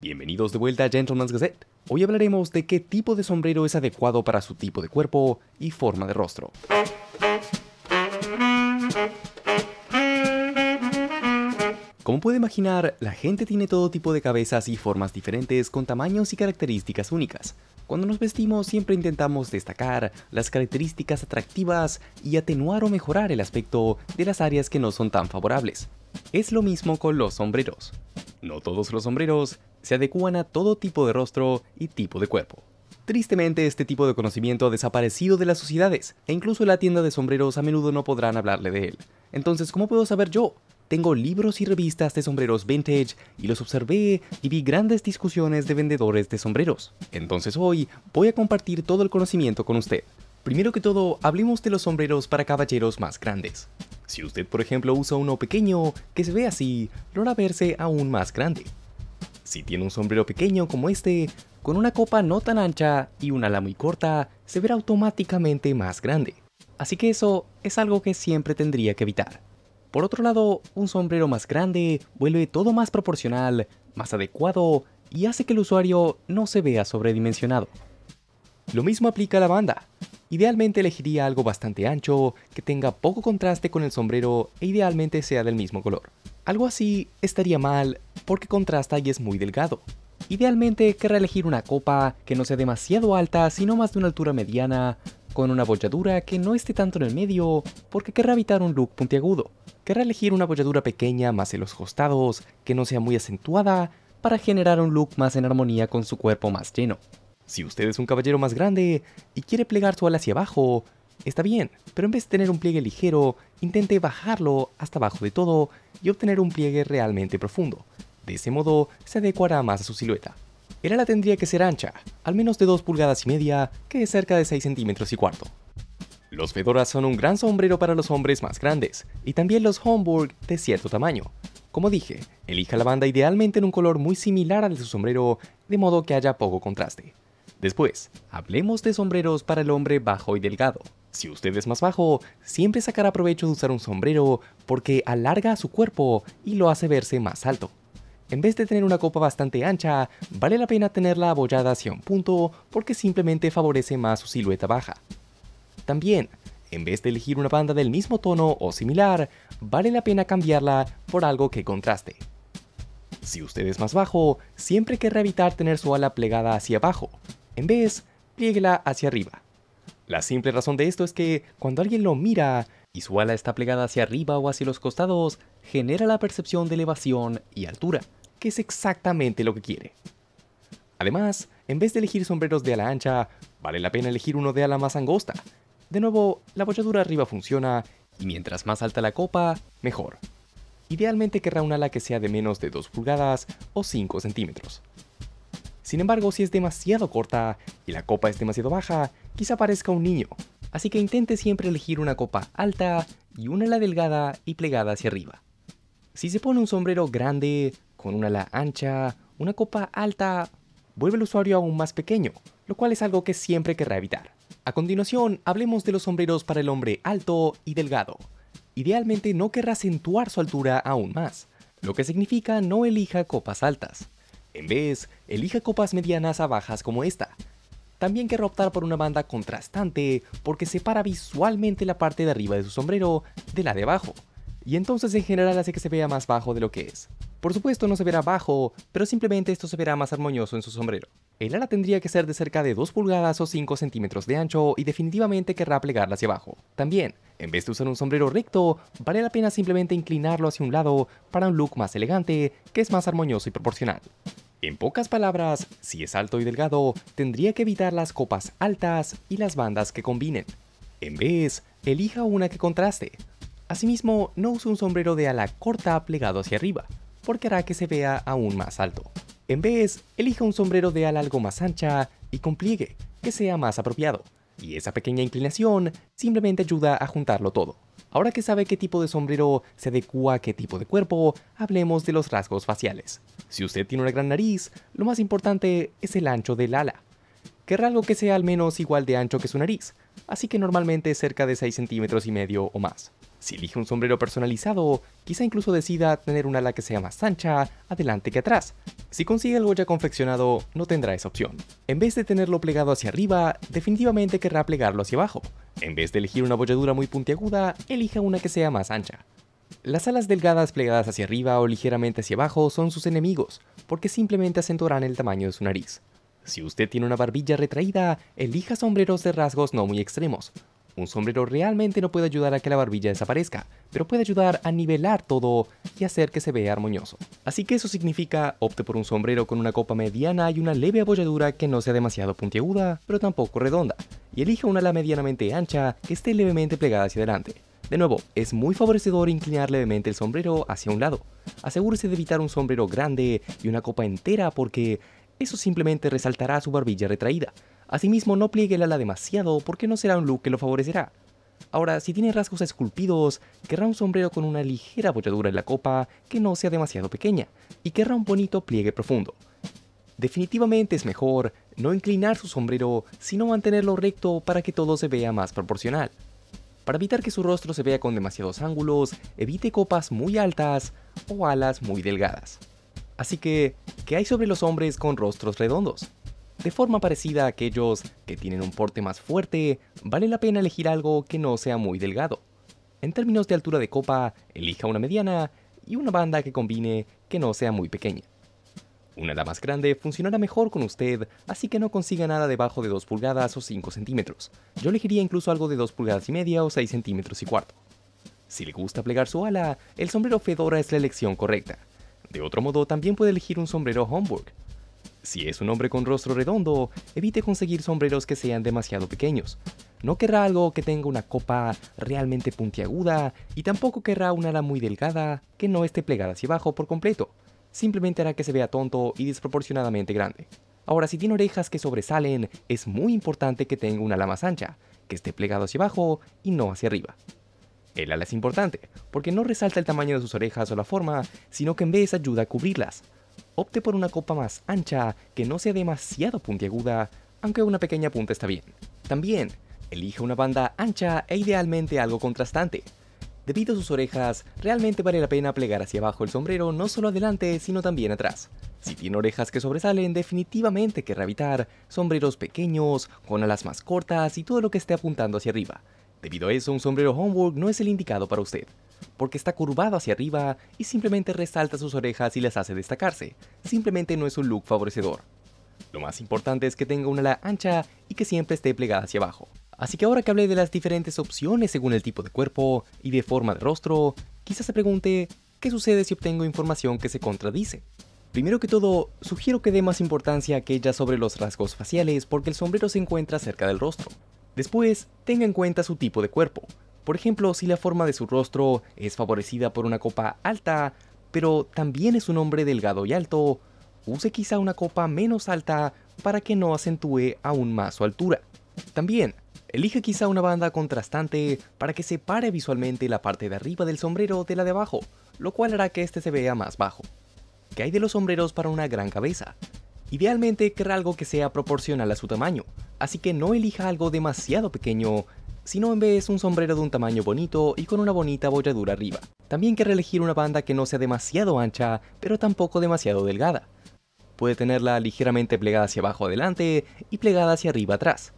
Bienvenidos de vuelta a Gentleman's Gazette. Hoy hablaremos de qué tipo de sombrero es adecuado para su tipo de cuerpo y forma de rostro. Como puede imaginar, la gente tiene todo tipo de cabezas y formas diferentes con tamaños y características únicas. Cuando nos vestimos siempre intentamos destacar las características atractivas y atenuar o mejorar el aspecto de las áreas que no son tan favorables. Es lo mismo con los sombreros. No todos los sombreros se adecúan a todo tipo de rostro y tipo de cuerpo. Tristemente, este tipo de conocimiento ha desaparecido de las sociedades, e incluso la tienda de sombreros a menudo no podrán hablarle de él. Entonces, ¿cómo puedo saber yo? Tengo libros y revistas de sombreros vintage y los observé y vi grandes discusiones de vendedores de sombreros. Entonces hoy voy a compartir todo el conocimiento con usted. Primero que todo, hablemos de los sombreros para caballeros más grandes. Si usted por ejemplo usa uno pequeño, que se ve así, logra verse aún más grande. Si tiene un sombrero pequeño como este, con una copa no tan ancha y una ala muy corta, se verá automáticamente más grande. Así que eso es algo que siempre tendría que evitar. Por otro lado, un sombrero más grande vuelve todo más proporcional, más adecuado y hace que el usuario no se vea sobredimensionado. Lo mismo aplica a la banda. Idealmente elegiría algo bastante ancho, que tenga poco contraste con el sombrero e idealmente sea del mismo color. Algo así estaría mal porque contrasta y es muy delgado. Idealmente querrá elegir una copa que no sea demasiado alta sino más de una altura mediana, con una bolladura que no esté tanto en el medio porque querrá evitar un look puntiagudo. Querrá elegir una bolladura pequeña más en los costados, que no sea muy acentuada, para generar un look más en armonía con su cuerpo más lleno. Si usted es un caballero más grande y quiere plegar su ala hacia abajo, Está bien, pero en vez de tener un pliegue ligero, intente bajarlo hasta abajo de todo y obtener un pliegue realmente profundo. De ese modo, se adecuará más a su silueta. El ala tendría que ser ancha, al menos de 2 pulgadas y media, que es cerca de 6 centímetros y cuarto. Los fedoras son un gran sombrero para los hombres más grandes, y también los Homburg de cierto tamaño. Como dije, elija la banda idealmente en un color muy similar al de su sombrero, de modo que haya poco contraste. Después, hablemos de sombreros para el hombre bajo y delgado. Si usted es más bajo, siempre sacará provecho de usar un sombrero porque alarga su cuerpo y lo hace verse más alto. En vez de tener una copa bastante ancha, vale la pena tenerla abollada hacia un punto porque simplemente favorece más su silueta baja. También, en vez de elegir una banda del mismo tono o similar, vale la pena cambiarla por algo que contraste. Si usted es más bajo, siempre querrá evitar tener su ala plegada hacia abajo. En vez, la hacia arriba. La simple razón de esto es que cuando alguien lo mira y su ala está plegada hacia arriba o hacia los costados, genera la percepción de elevación y altura, que es exactamente lo que quiere. Además, en vez de elegir sombreros de ala ancha, vale la pena elegir uno de ala más angosta. De nuevo, la bolladura arriba funciona, y mientras más alta la copa, mejor. Idealmente querrá un ala que sea de menos de 2 pulgadas o 5 centímetros. Sin embargo, si es demasiado corta y la copa es demasiado baja, quizá parezca un niño. Así que intente siempre elegir una copa alta y una ala delgada y plegada hacia arriba. Si se pone un sombrero grande, con una ala ancha, una copa alta, vuelve el usuario aún más pequeño, lo cual es algo que siempre querrá evitar. A continuación, hablemos de los sombreros para el hombre alto y delgado. Idealmente no querrá acentuar su altura aún más, lo que significa no elija copas altas. En vez, elija copas medianas a bajas como esta, también querrá optar por una banda contrastante porque separa visualmente la parte de arriba de su sombrero de la de abajo. Y entonces en general hace que se vea más bajo de lo que es. Por supuesto no se verá bajo, pero simplemente esto se verá más armonioso en su sombrero. El ala tendría que ser de cerca de 2 pulgadas o 5 centímetros de ancho y definitivamente querrá plegarla hacia abajo. También, en vez de usar un sombrero recto, vale la pena simplemente inclinarlo hacia un lado para un look más elegante que es más armonioso y proporcional. En pocas palabras, si es alto y delgado, tendría que evitar las copas altas y las bandas que combinen. En vez, elija una que contraste. Asimismo, no use un sombrero de ala corta plegado hacia arriba, porque hará que se vea aún más alto. En vez, elija un sombrero de ala algo más ancha y con pliegue, que sea más apropiado, y esa pequeña inclinación simplemente ayuda a juntarlo todo. Ahora que sabe qué tipo de sombrero se adecua a qué tipo de cuerpo, hablemos de los rasgos faciales. Si usted tiene una gran nariz, lo más importante es el ancho del ala. Querrá algo que sea al menos igual de ancho que su nariz, así que normalmente cerca de 6 centímetros y medio o más. Si elige un sombrero personalizado, quizá incluso decida tener un ala que sea más ancha adelante que atrás. Si consigue algo ya confeccionado, no tendrá esa opción. En vez de tenerlo plegado hacia arriba, definitivamente querrá plegarlo hacia abajo, en vez de elegir una bolladura muy puntiaguda, elija una que sea más ancha. Las alas delgadas plegadas hacia arriba o ligeramente hacia abajo son sus enemigos, porque simplemente acentuarán el tamaño de su nariz. Si usted tiene una barbilla retraída, elija sombreros de rasgos no muy extremos, un sombrero realmente no puede ayudar a que la barbilla desaparezca, pero puede ayudar a nivelar todo y hacer que se vea armonioso. Así que eso significa opte por un sombrero con una copa mediana y una leve abolladura que no sea demasiado puntiaguda, pero tampoco redonda, y elija una ala medianamente ancha que esté levemente plegada hacia adelante. De nuevo, es muy favorecedor inclinar levemente el sombrero hacia un lado. Asegúrese de evitar un sombrero grande y una copa entera porque eso simplemente resaltará su barbilla retraída, Asimismo, no pliegue el ala demasiado porque no será un look que lo favorecerá. Ahora, si tiene rasgos esculpidos, querrá un sombrero con una ligera bolladura en la copa que no sea demasiado pequeña, y querrá un bonito pliegue profundo. Definitivamente es mejor no inclinar su sombrero, sino mantenerlo recto para que todo se vea más proporcional. Para evitar que su rostro se vea con demasiados ángulos, evite copas muy altas o alas muy delgadas. Así que, ¿qué hay sobre los hombres con rostros redondos? De forma parecida a aquellos que tienen un porte más fuerte, vale la pena elegir algo que no sea muy delgado. En términos de altura de copa, elija una mediana y una banda que combine que no sea muy pequeña. Una ala más grande funcionará mejor con usted, así que no consiga nada debajo de 2 pulgadas o 5 centímetros. Yo elegiría incluso algo de 2 pulgadas y media o 6 centímetros y cuarto. Si le gusta plegar su ala, el sombrero Fedora es la elección correcta. De otro modo, también puede elegir un sombrero Homburg, si es un hombre con rostro redondo, evite conseguir sombreros que sean demasiado pequeños. No querrá algo que tenga una copa realmente puntiaguda y tampoco querrá una ala muy delgada que no esté plegada hacia abajo por completo. Simplemente hará que se vea tonto y desproporcionadamente grande. Ahora, si tiene orejas que sobresalen, es muy importante que tenga una ala más ancha, que esté plegado hacia abajo y no hacia arriba. El ala es importante, porque no resalta el tamaño de sus orejas o la forma, sino que en vez ayuda a cubrirlas, opte por una copa más ancha que no sea demasiado puntiaguda, aunque una pequeña punta está bien. También, elija una banda ancha e idealmente algo contrastante. Debido a sus orejas, realmente vale la pena plegar hacia abajo el sombrero no solo adelante, sino también atrás. Si tiene orejas que sobresalen, definitivamente querrá evitar sombreros pequeños, con alas más cortas y todo lo que esté apuntando hacia arriba. Debido a eso, un sombrero homework no es el indicado para usted porque está curvado hacia arriba y simplemente resalta sus orejas y las hace destacarse. Simplemente no es un look favorecedor. Lo más importante es que tenga una ala ancha y que siempre esté plegada hacia abajo. Así que ahora que hablé de las diferentes opciones según el tipo de cuerpo y de forma de rostro, quizás se pregunte, ¿qué sucede si obtengo información que se contradice? Primero que todo, sugiero que dé más importancia a aquella sobre los rasgos faciales porque el sombrero se encuentra cerca del rostro. Después, tenga en cuenta su tipo de cuerpo, por ejemplo, si la forma de su rostro es favorecida por una copa alta, pero también es un hombre delgado y alto, use quizá una copa menos alta para que no acentúe aún más su altura. También, elija quizá una banda contrastante para que separe visualmente la parte de arriba del sombrero de la de abajo, lo cual hará que este se vea más bajo. ¿Qué hay de los sombreros para una gran cabeza? Idealmente querrá algo que sea proporcional a su tamaño, así que no elija algo demasiado pequeño sino en vez un sombrero de un tamaño bonito y con una bonita bolladura arriba. También querrá elegir una banda que no sea demasiado ancha, pero tampoco demasiado delgada. Puede tenerla ligeramente plegada hacia abajo adelante y plegada hacia arriba atrás.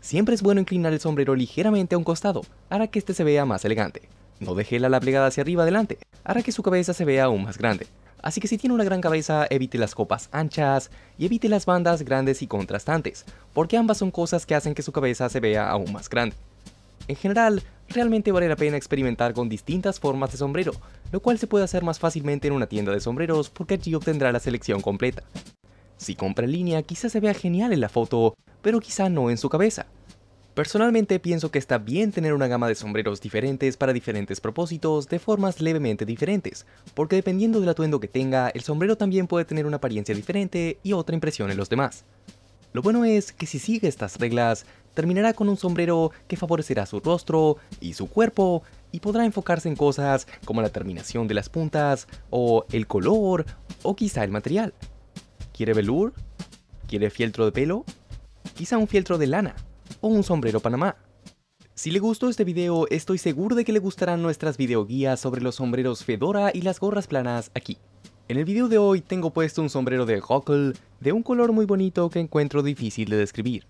Siempre es bueno inclinar el sombrero ligeramente a un costado, hará que este se vea más elegante. No deje la plegada hacia arriba adelante, hará que su cabeza se vea aún más grande. Así que si tiene una gran cabeza, evite las copas anchas y evite las bandas grandes y contrastantes, porque ambas son cosas que hacen que su cabeza se vea aún más grande. En general, realmente vale la pena experimentar con distintas formas de sombrero, lo cual se puede hacer más fácilmente en una tienda de sombreros porque allí obtendrá la selección completa. Si compra en línea quizás se vea genial en la foto, pero quizá no en su cabeza. Personalmente pienso que está bien tener una gama de sombreros diferentes para diferentes propósitos de formas levemente diferentes, porque dependiendo del atuendo que tenga, el sombrero también puede tener una apariencia diferente y otra impresión en los demás. Lo bueno es que si sigue estas reglas, terminará con un sombrero que favorecerá su rostro y su cuerpo y podrá enfocarse en cosas como la terminación de las puntas o el color o quizá el material. ¿Quiere velour? ¿Quiere fieltro de pelo? Quizá un fieltro de lana o un sombrero panamá. Si le gustó este video, estoy seguro de que le gustarán nuestras videoguías sobre los sombreros Fedora y las gorras planas aquí. En el video de hoy tengo puesto un sombrero de Huckle de un color muy bonito que encuentro difícil de describir.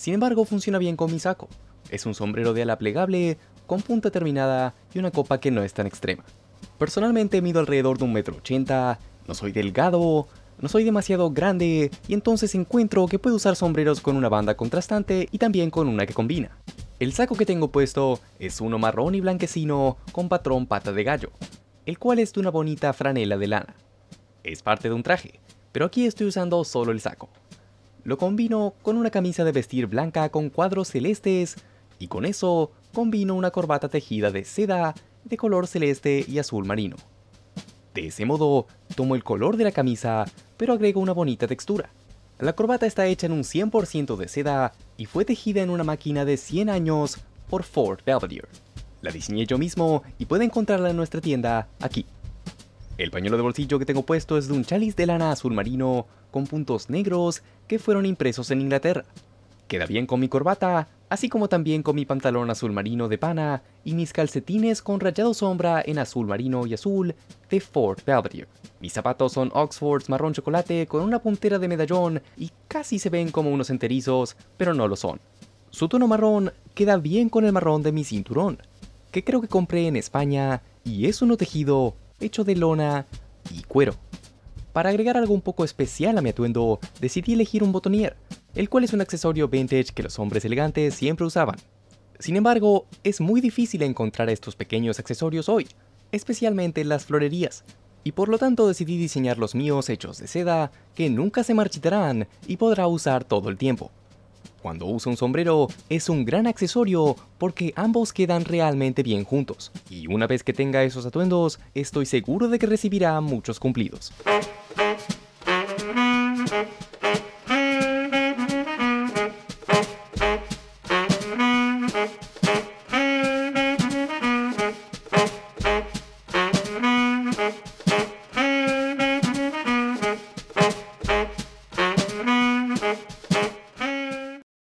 Sin embargo, funciona bien con mi saco. Es un sombrero de ala plegable, con punta terminada y una copa que no es tan extrema. Personalmente mido alrededor de 1,80m, no soy delgado, no soy demasiado grande y entonces encuentro que puedo usar sombreros con una banda contrastante y también con una que combina. El saco que tengo puesto es uno marrón y blanquecino con patrón pata de gallo, el cual es de una bonita franela de lana. Es parte de un traje, pero aquí estoy usando solo el saco. Lo combino con una camisa de vestir blanca con cuadros celestes y con eso combino una corbata tejida de seda de color celeste y azul marino. De ese modo, tomo el color de la camisa, pero agrego una bonita textura. La corbata está hecha en un 100% de seda y fue tejida en una máquina de 100 años por Ford Belvedere. La diseñé yo mismo y puede encontrarla en nuestra tienda aquí. El pañuelo de bolsillo que tengo puesto es de un chalis de lana azul marino con puntos negros que fueron impresos en Inglaterra. Queda bien con mi corbata, así como también con mi pantalón azul marino de pana y mis calcetines con rayado sombra en azul marino y azul de Fort Belvedere. Mis zapatos son Oxfords marrón chocolate con una puntera de medallón y casi se ven como unos enterizos, pero no lo son. Su tono marrón queda bien con el marrón de mi cinturón, que creo que compré en España y es uno tejido hecho de lona y cuero. Para agregar algo un poco especial a mi atuendo, decidí elegir un botonier, el cual es un accesorio vintage que los hombres elegantes siempre usaban. Sin embargo, es muy difícil encontrar estos pequeños accesorios hoy, especialmente en las florerías, y por lo tanto decidí diseñar los míos hechos de seda que nunca se marchitarán y podrá usar todo el tiempo. Cuando usa un sombrero es un gran accesorio porque ambos quedan realmente bien juntos, y una vez que tenga esos atuendos estoy seguro de que recibirá muchos cumplidos.